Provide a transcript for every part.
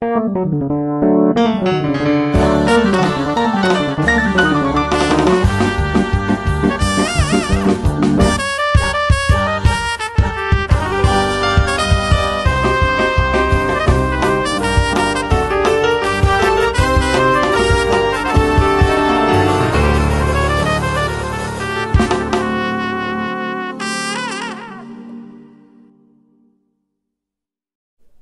Thank you.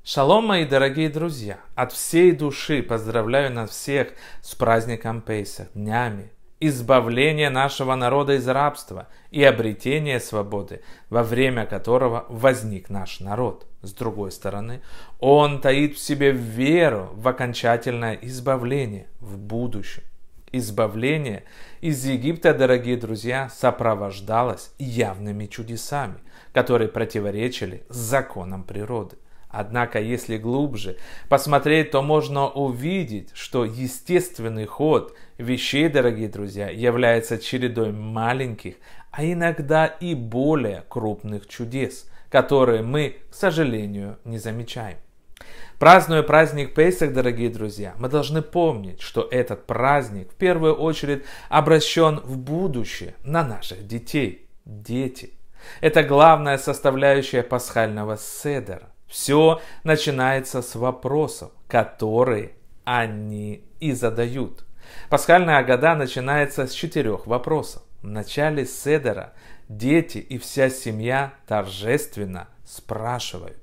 Шалом, мои дорогие друзья! От всей души поздравляю нас всех с праздником Пейсах, днями, избавления нашего народа из рабства и обретения свободы, во время которого возник наш народ. С другой стороны, он таит в себе веру в окончательное избавление в будущем. Избавление из Египта, дорогие друзья, сопровождалось явными чудесами, которые противоречили законам природы. Однако, если глубже посмотреть, то можно увидеть, что естественный ход вещей, дорогие друзья, является чередой маленьких, а иногда и более крупных чудес, которые мы, к сожалению, не замечаем. Празднуя праздник Песах, дорогие друзья, мы должны помнить, что этот праздник в первую очередь обращен в будущее на наших детей. Дети. Это главная составляющая пасхального седера. Все начинается с вопросов, которые они и задают. Пасхальная Агада начинается с четырех вопросов. В начале Седера дети и вся семья торжественно спрашивают,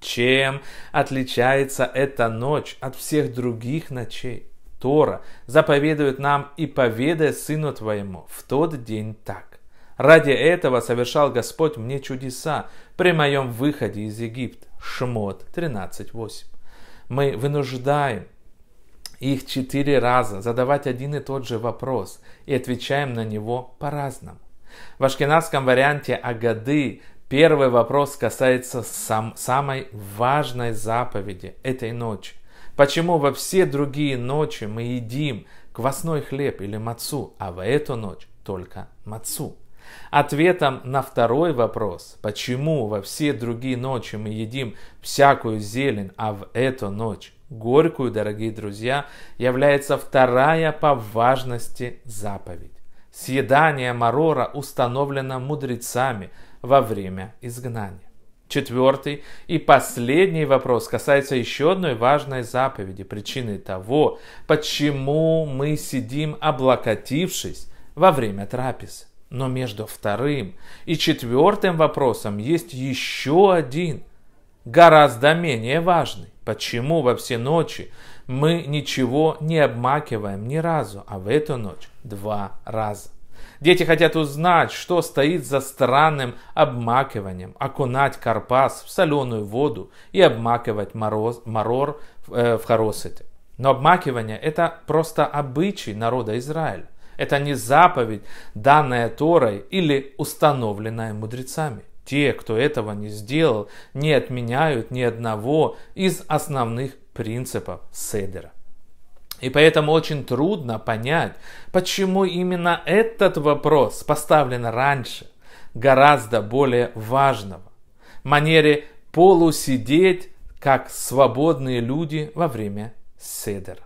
чем отличается эта ночь от всех других ночей? Тора заповедует нам и поведай сыну твоему в тот день так. Ради этого совершал Господь мне чудеса при моем выходе из Египта. Шмот 13.8. Мы вынуждаем их четыре раза задавать один и тот же вопрос и отвечаем на него по-разному. В ашкенадском варианте Агады первый вопрос касается сам, самой важной заповеди этой ночи. Почему во все другие ночи мы едим квасной хлеб или мацу, а в эту ночь только мацу? Ответом на второй вопрос, почему во все другие ночи мы едим всякую зелень, а в эту ночь горькую, дорогие друзья, является вторая по важности заповедь. Съедание марора установлено мудрецами во время изгнания. Четвертый и последний вопрос касается еще одной важной заповеди, причины того, почему мы сидим облокотившись во время трапезы. Но между вторым и четвертым вопросом есть еще один, гораздо менее важный. Почему во все ночи мы ничего не обмакиваем ни разу, а в эту ночь два раза? Дети хотят узнать, что стоит за странным обмакиванием, окунать карпас в соленую воду и обмакивать мороз, марор э, в хоросете. Но обмакивание – это просто обычай народа Израиля. Это не заповедь, данная Торой или установленная мудрецами. Те, кто этого не сделал, не отменяют ни одного из основных принципов Седера. И поэтому очень трудно понять, почему именно этот вопрос поставлен раньше, гораздо более важного, в манере полусидеть, как свободные люди во время Седера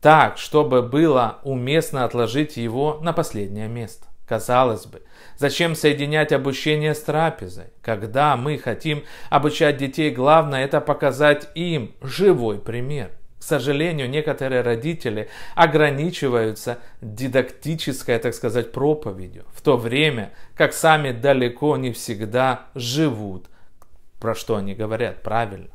так, чтобы было уместно отложить его на последнее место. Казалось бы, зачем соединять обучение с трапезой? Когда мы хотим обучать детей, главное это показать им живой пример. К сожалению, некоторые родители ограничиваются дидактической, так сказать, проповедью, в то время как сами далеко не всегда живут, про что они говорят правильно.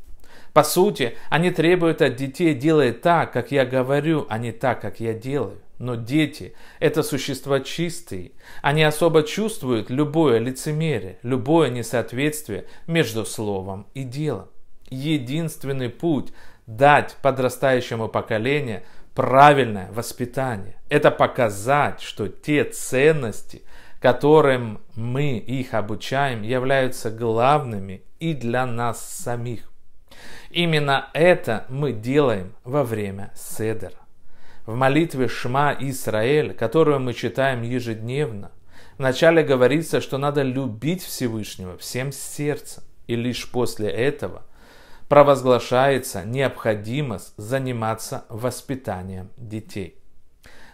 По сути, они требуют от детей делать так, как я говорю, а не так, как я делаю. Но дети – это существа чистые. Они особо чувствуют любое лицемерие, любое несоответствие между словом и делом. Единственный путь – дать подрастающему поколению правильное воспитание. Это показать, что те ценности, которым мы их обучаем, являются главными и для нас самих. Именно это мы делаем во время Седера. В молитве Шма Исраэль, которую мы читаем ежедневно, вначале говорится, что надо любить Всевышнего всем сердцем, и лишь после этого провозглашается необходимость заниматься воспитанием детей.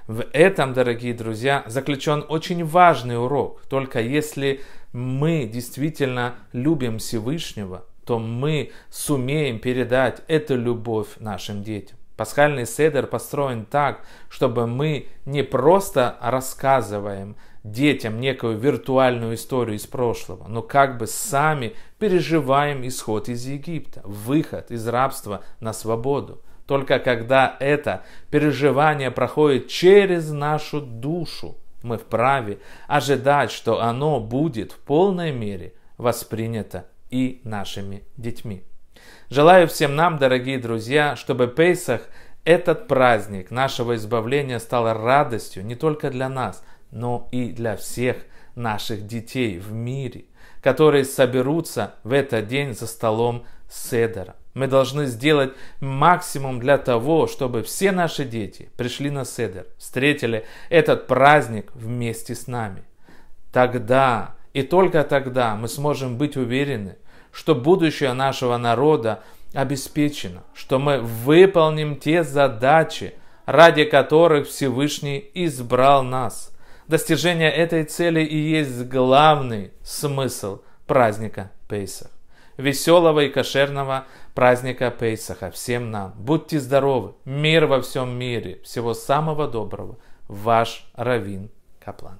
В этом, дорогие друзья, заключен очень важный урок. Только если мы действительно любим Всевышнего, то мы сумеем передать эту любовь нашим детям. Пасхальный седер построен так, чтобы мы не просто рассказываем детям некую виртуальную историю из прошлого, но как бы сами переживаем исход из Египта, выход из рабства на свободу. Только когда это переживание проходит через нашу душу, мы вправе ожидать, что оно будет в полной мере воспринято и нашими детьми. Желаю всем нам, дорогие друзья, чтобы Пейсах, этот праздник нашего избавления стал радостью не только для нас, но и для всех наших детей в мире, которые соберутся в этот день за столом Седера. Мы должны сделать максимум для того, чтобы все наши дети пришли на Седер, встретили этот праздник вместе с нами. Тогда и только тогда мы сможем быть уверены, что будущее нашего народа обеспечено, что мы выполним те задачи, ради которых Всевышний избрал нас. Достижение этой цели и есть главный смысл праздника Пейсах. Веселого и кошерного праздника Пейсаха всем нам. Будьте здоровы, мир во всем мире, всего самого доброго. Ваш Равин Каплан.